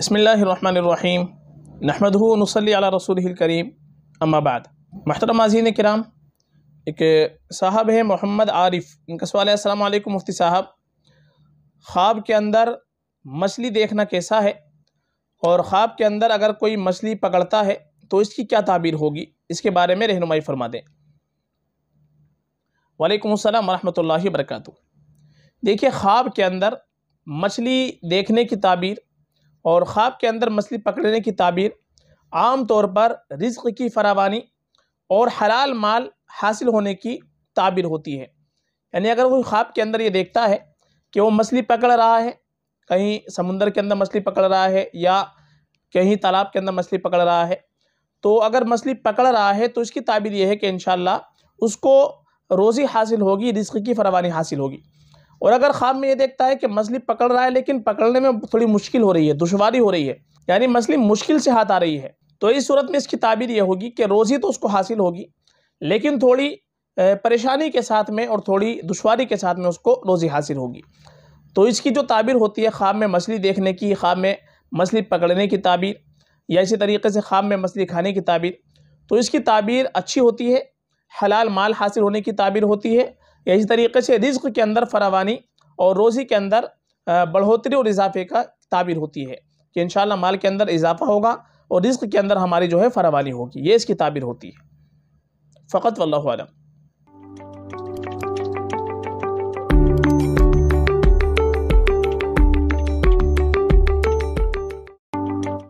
बसमीम नहमद नसली अला रसूल करीम अम्माबाद महतरम माजीन कराम एक साहब है मोहम्मद आरिफ इनका सवाल है असल मुफ्ती साहब ख्वाब के अंदर मछली देखना कैसा है और ख्वाब के अंदर अगर कोई मछली पकड़ता है तो इसकी क्या ताबीर होगी इसके बारे में रहनुमाई फरमा दें वालेकुम अस्सलाम वरहमतुल्लाहि वरक देखिए ख्वाब के अंदर मछली देखने की ताबीर और ख़्वाब के अंदर मछली पकड़ने की ताबीर आम तौर पर रिज्क की फरावानी और हलाल माल हासिल होने की ताबीर होती है यानी अगर कोई ख्वाब के अंदर ये देखता है कि वो मछली पकड़ रहा है कहीं समुंदर के अंदर मछली पकड़ रहा है या कहीं तालाब के अंदर मछली पकड़ रहा है तो अगर मछली पकड़ रहा है तो इसकी ताबीर यह है कि इन उसको रोज़ी हासिल होगी रिज्क की फरावानी हासिल होगी और अगर ख्वाब में ये देखता है कि मछली पकड़ रहा है लेकिन पकड़ने में थोड़ी मुश्किल हो रही है दुशारी हो रही है यानी मछली मुश्किल से हाथ आ रही है तो इस सूरत में इसकी ताबीर ये होगी कि रोज़ी तो उसको हासिल होगी लेकिन थोड़ी परेशानी के साथ में और थोड़ी दुशारी के साथ में उसको रोज़ी हासिल होगी तो इसकी जो ताबीर होती है ख्वाब में मछली देखने की ख्वाब में मछली पकड़ने की ताबीर या इसी तरीके से ख्वाब में मछली खाने की ताबीर तो इसकी ताबीर अच्छी होती है हलाल माल हासिल होने की ताबीर होती है इसी तरीके से रिज्क के अंदर फरावानी और रोज़ी के अंदर बढ़ोतरी और इजाफे का ताबीर होती है कि इन माल के अंदर इजाफा होगा और रिज्क के अंदर हमारी जो है फरावानी होगी ये इसकी ताबीर होती है फ़कत वल्लम